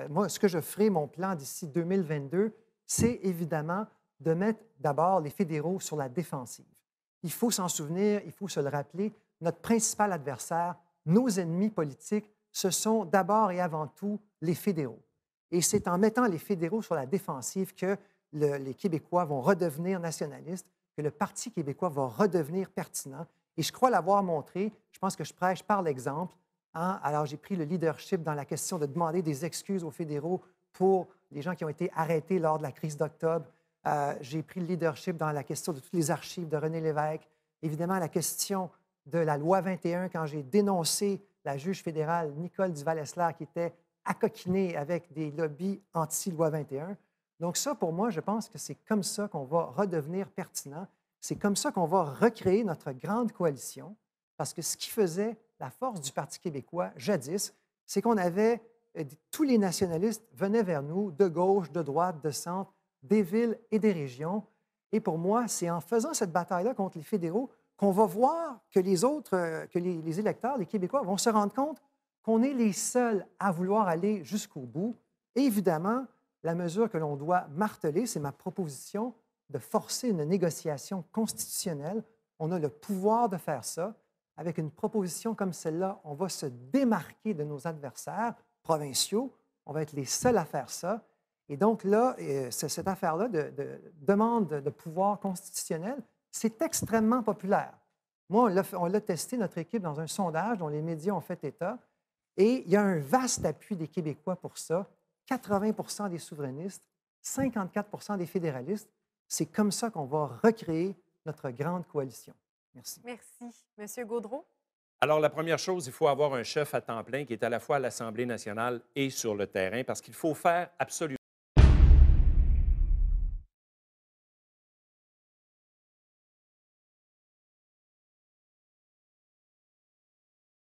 Euh, moi, ce que je ferai, mon plan d'ici 2022, c'est évidemment de mettre d'abord les fédéraux sur la défensive. Il faut s'en souvenir, il faut se le rappeler, notre principal adversaire, nos ennemis politiques, ce sont d'abord et avant tout les fédéraux. Et c'est en mettant les fédéraux sur la défensive que les Québécois vont redevenir nationalistes, que le Parti québécois va redevenir pertinent. Et je crois l'avoir montré, je pense que je prêche par l'exemple, Hein? Alors, j'ai pris le leadership dans la question de demander des excuses aux fédéraux pour les gens qui ont été arrêtés lors de la crise d'octobre. Euh, j'ai pris le leadership dans la question de toutes les archives de René Lévesque. Évidemment, la question de la loi 21, quand j'ai dénoncé la juge fédérale Nicole Duval-Essler, qui était accoquinée avec des lobbies anti-loi 21. Donc ça, pour moi, je pense que c'est comme ça qu'on va redevenir pertinent. C'est comme ça qu'on va recréer notre grande coalition, parce que ce qui faisait la force du Parti québécois jadis, c'est qu'on avait, euh, tous les nationalistes venaient vers nous, de gauche, de droite, de centre, des villes et des régions. Et pour moi, c'est en faisant cette bataille-là contre les fédéraux qu'on va voir que les autres, euh, que les, électeurs, les Québécois vont se rendre compte qu'on est les seuls à vouloir aller jusqu'au bout. évidemment, la mesure que l'on doit marteler, c'est ma proposition de forcer une négociation constitutionnelle. On a le pouvoir de faire ça avec une proposition comme celle-là, on va se démarquer de nos adversaires provinciaux. On va être les seuls à faire ça. Et donc là, euh, cette affaire-là de, de, demande de pouvoir constitutionnel, c'est extrêmement populaire. Moi, on l'a testé, notre équipe, dans un sondage dont les médias ont fait état. Et il y a un vaste appui des Québécois pour ça. 80 des souverainistes, 54 des fédéralistes. C'est comme ça qu'on va recréer notre grande coalition. Merci. Merci. Monsieur Gaudreau? Alors, la première chose, il faut avoir un chef à temps plein qui est à la fois à l'Assemblée nationale et sur le terrain parce qu'il faut faire absolument